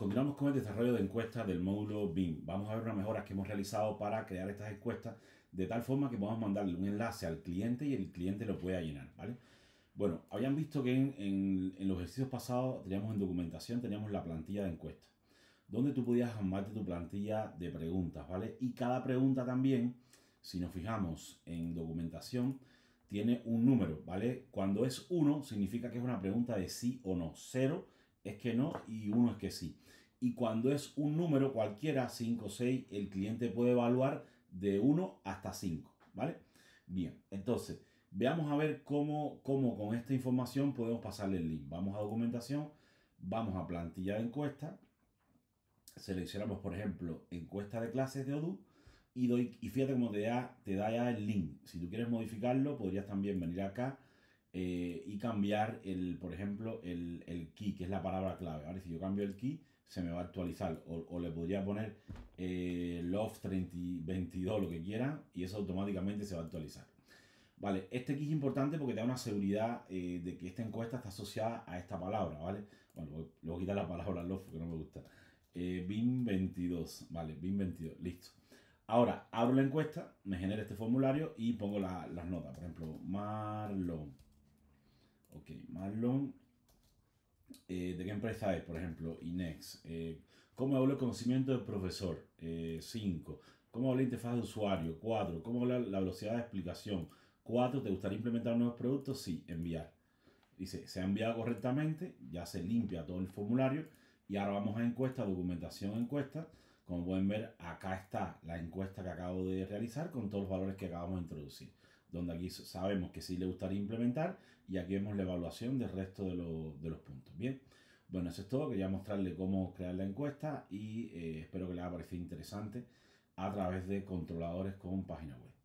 continuamos con el desarrollo de encuestas del módulo BIM. Vamos a ver unas mejoras que hemos realizado para crear estas encuestas de tal forma que podamos mandarle un enlace al cliente y el cliente lo puede llenar, ¿vale? Bueno, habían visto que en, los ejercicios pasados teníamos en documentación, teníamos la plantilla de encuestas, donde tú podías armarte tu plantilla de preguntas, ¿vale? Y cada pregunta también, si nos fijamos en documentación, tiene un número, ¿vale? Cuando es 1 significa que es una pregunta de sí o no. 0 es que no y uno es que sí. Y cuando es un número cualquiera, 5 o 6, el cliente puede evaluar de 1 hasta 5, ¿vale? Bien, entonces, veamos a ver cómo, cómo con esta información podemos pasarle el link. Vamos a documentación, vamos a plantilla de encuesta, seleccionamos, por ejemplo, encuesta de clases de Odoo y, doy, y fíjate cómo te da, te da ya el link. Si tú quieres modificarlo, podrías también venir acá eh, y cambiar, el, por ejemplo, el, el, key, que es la palabra clave. Ahora, Si yo cambio el key, se me va a actualizar. O, le podría poner eh, love 22, lo que quiera, y eso automáticamente se va a actualizar. Vale, este key es importante porque te da una seguridad eh, de que esta encuesta está asociada a esta palabra, ¿vale? Bueno, luego quitar la palabra love que no me gusta. Eh, BIM 22, vale, BIM 22, listo. Ahora, abro la encuesta, me genera este formulario y pongo las notas. Por ejemplo, Marlon. Ok, Marlon. Eh, ¿De qué empresa es? Por ejemplo, Inex. Eh, ¿Cómo habla el conocimiento del profesor? 5. Eh, ¿Cómo habla la interfaz de usuario? 4. ¿Cómo habla la velocidad de explicación? 4. ¿Te gustaría implementar nuevos productos? Sí, enviar. Dice, se ha enviado correctamente, ya se limpia todo el formulario. Y ahora vamos a encuesta, documentación, encuesta. Como pueden ver, acá está la encuesta que acabo de realizar con todos los valores que acabamos de introducir donde aquí sabemos que sí le gustaría implementar y aquí vemos la evaluación del resto de, los puntos. Bien, bueno, eso es todo. Quería mostrarle cómo crear la encuesta y eh, espero que le haya parecido interesante a través de controladores con página web.